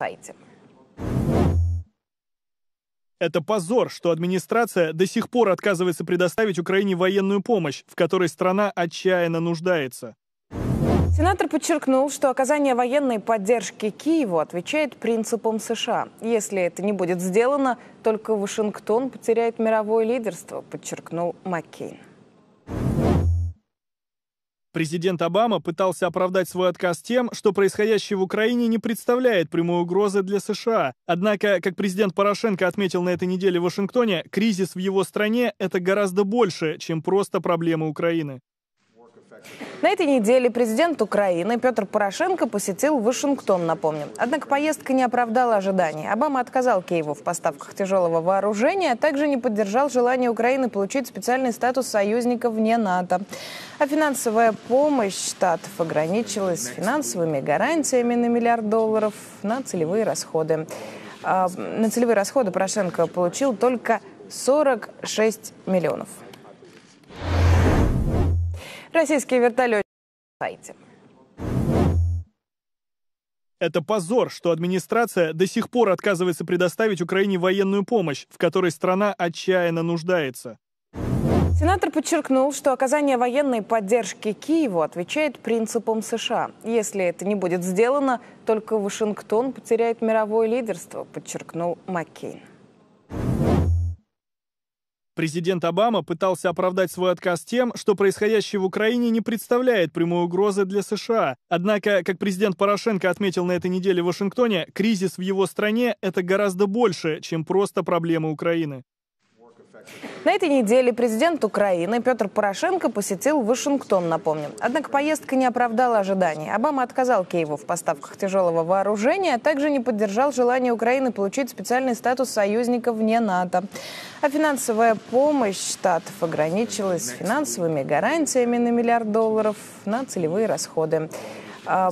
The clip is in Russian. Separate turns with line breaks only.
сайте. Это позор, что администрация до сих пор отказывается предоставить Украине военную помощь, в которой страна отчаянно нуждается.
Сенатор подчеркнул, что оказание военной поддержки Киеву отвечает принципам США. Если это не будет сделано, только Вашингтон потеряет мировое лидерство, подчеркнул Маккейн.
Президент Обама пытался оправдать свой отказ тем, что происходящее в Украине не представляет прямой угрозы для США. Однако, как президент Порошенко отметил на этой неделе в Вашингтоне, кризис в его стране — это гораздо больше, чем просто проблемы Украины.
На этой неделе президент Украины Петр Порошенко посетил Вашингтон, напомним. Однако поездка не оправдала ожиданий. Обама отказал Киеву в поставках тяжелого вооружения, а также не поддержал желание Украины получить специальный статус союзника вне НАТО. А финансовая помощь штатов ограничилась финансовыми гарантиями на миллиард долларов на целевые расходы. А, на целевые расходы Порошенко получил только 46 миллионов. Российские вертолеты сайте.
Это позор, что администрация до сих пор отказывается предоставить Украине военную помощь, в которой страна отчаянно нуждается.
Сенатор подчеркнул, что оказание военной поддержки Киеву отвечает принципам США. Если это не будет сделано, только Вашингтон потеряет мировое лидерство, подчеркнул Маккейн.
Президент Обама пытался оправдать свой отказ тем, что происходящее в Украине не представляет прямой угрозы для США. Однако, как президент Порошенко отметил на этой неделе в Вашингтоне, кризис в его стране – это гораздо больше, чем просто проблемы Украины.
На этой неделе президент Украины Петр Порошенко посетил Вашингтон, напомним. Однако поездка не оправдала ожиданий. Обама отказал Киеву в поставках тяжелого вооружения, а также не поддержал желание Украины получить специальный статус союзника вне НАТО. А финансовая помощь штатов ограничилась финансовыми гарантиями на миллиард долларов на целевые расходы. А,